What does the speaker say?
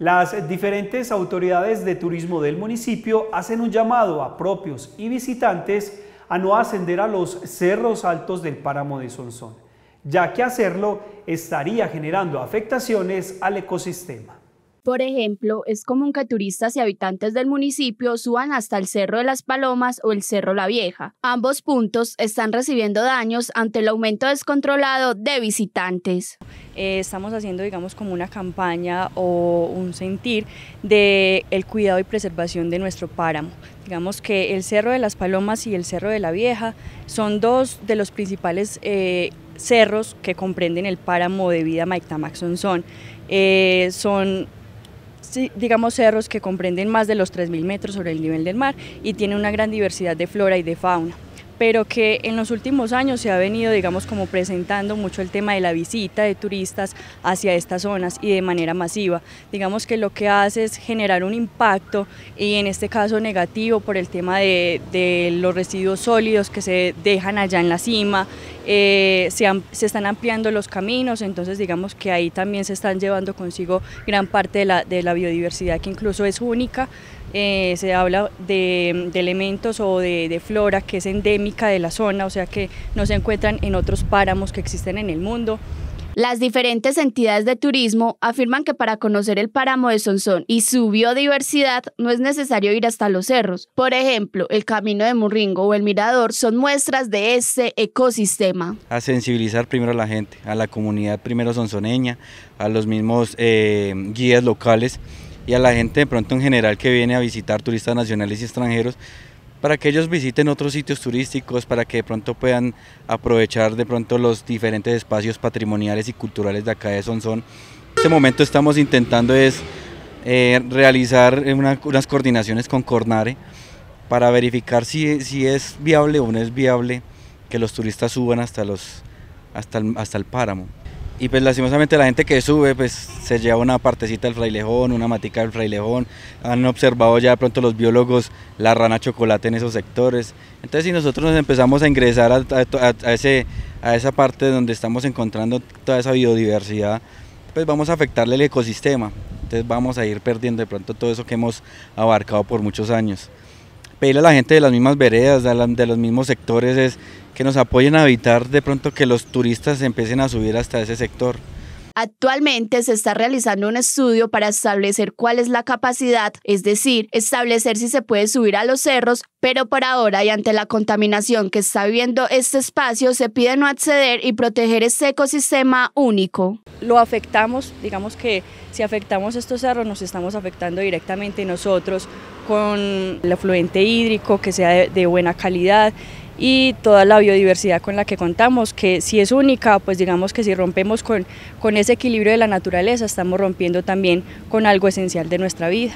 Las diferentes autoridades de turismo del municipio hacen un llamado a propios y visitantes a no ascender a los cerros altos del páramo de Sonsón, ya que hacerlo estaría generando afectaciones al ecosistema. Por ejemplo, es común que turistas y habitantes del municipio suban hasta el Cerro de las Palomas o el Cerro La Vieja. Ambos puntos están recibiendo daños ante el aumento descontrolado de visitantes. Eh, estamos haciendo, digamos, como una campaña o un sentir de el cuidado y preservación de nuestro páramo. Digamos que el Cerro de las Palomas y el Cerro de la Vieja son dos de los principales eh, cerros que comprenden el páramo de vida Maictamaxonzón. Eh, son digamos, cerros que comprenden más de los 3.000 metros sobre el nivel del mar y tiene una gran diversidad de flora y de fauna pero que en los últimos años se ha venido, digamos, como presentando mucho el tema de la visita de turistas hacia estas zonas y de manera masiva. Digamos que lo que hace es generar un impacto y en este caso negativo por el tema de, de los residuos sólidos que se dejan allá en la cima, eh, se, están ampliando los caminos, entonces digamos que ahí también se están llevando consigo gran parte de la, biodiversidad que incluso es única, eh, se habla de, elementos o de, de, flora que es endémica de la zona, o sea que no se encuentran en otros páramos que existen en el mundo. Las diferentes entidades de turismo afirman que para conocer el páramo de Sonsón y su biodiversidad no es necesario ir hasta los cerros. Por ejemplo, el camino de Murringo o el mirador son muestras de ese ecosistema. A sensibilizar primero a la gente, a la comunidad primero sonsoneña, a los mismos eh, guías locales y a la gente de pronto en general que viene a visitar turistas nacionales y extranjeros para que ellos visiten otros sitios turísticos, para que de pronto puedan aprovechar de pronto los diferentes espacios patrimoniales y culturales de acá de Sonsón. En este momento estamos intentando es eh, realizar unas coordinaciones con Cornare para verificar si, si es viable o no es viable que los turistas suban hasta, los, hasta, hasta el páramo y pues lastimosamente la gente que sube pues se lleva una partecita del frailejón, una matica del frailejón, han observado ya de pronto los biólogos la rana chocolate en esos sectores. Entonces si nosotros nos empezamos a ingresar ese, a esa parte donde estamos encontrando toda esa biodiversidad, pues vamos a afectarle el ecosistema. Entonces vamos a ir perdiendo de pronto todo eso que hemos abarcado por muchos años pedirle a la gente de las mismas veredas, de los mismos sectores, es que nos apoyen a evitar de pronto que los turistas empiecen a subir hasta ese sector. Actualmente se está realizando un estudio para establecer cuál es la capacidad, es decir, establecer si se puede subir a los cerros, pero por ahora y ante la contaminación que está viviendo este espacio, se pide no acceder y proteger este ecosistema único. Lo afectamos, digamos que si afectamos estos cerros nos estamos afectando directamente nosotros con el afluente hídrico que sea de buena calidad y toda la biodiversidad con la que contamos, que si es única, pues digamos que si rompemos con, con ese equilibrio de la naturaleza, estamos rompiendo también con algo esencial de nuestra vida.